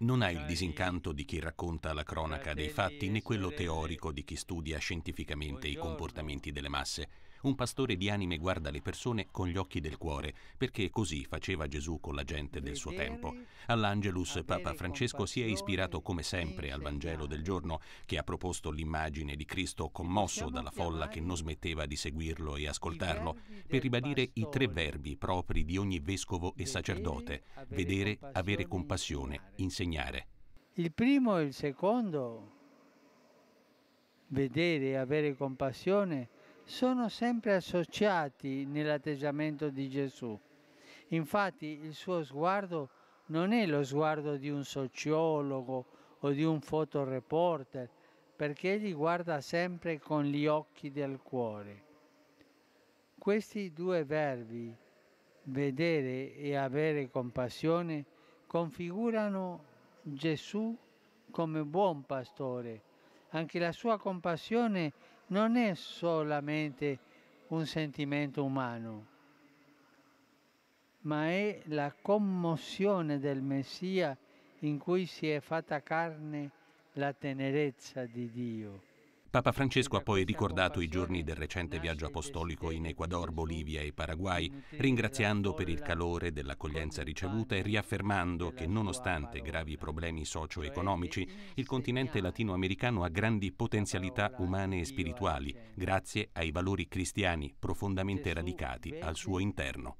Non ha il disincanto di chi racconta la cronaca dei fatti né quello teorico di chi studia scientificamente i comportamenti delle masse un pastore di anime guarda le persone con gli occhi del cuore, perché così faceva Gesù con la gente del suo tempo. All'Angelus Papa Francesco si è ispirato come sempre al Vangelo del giorno, che ha proposto l'immagine di Cristo commosso dalla folla che non smetteva di seguirlo e ascoltarlo, per ribadire i tre verbi propri di ogni vescovo e sacerdote, vedere, avere compassione, insegnare. Il primo e il secondo, vedere, avere compassione, sono sempre associati nell'atteggiamento di Gesù. Infatti il suo sguardo non è lo sguardo di un sociologo o di un fotoreporter, perché egli guarda sempre con gli occhi del cuore. Questi due verbi, vedere e avere compassione, configurano Gesù come buon pastore. Anche la sua compassione non è solamente un sentimento umano, ma è la commozione del Messia in cui si è fatta carne la tenerezza di Dio. Papa Francesco ha poi ricordato i giorni del recente viaggio apostolico in Ecuador, Bolivia e Paraguay, ringraziando per il calore dell'accoglienza ricevuta e riaffermando che nonostante gravi problemi socio-economici, il continente latinoamericano ha grandi potenzialità umane e spirituali, grazie ai valori cristiani profondamente radicati al suo interno.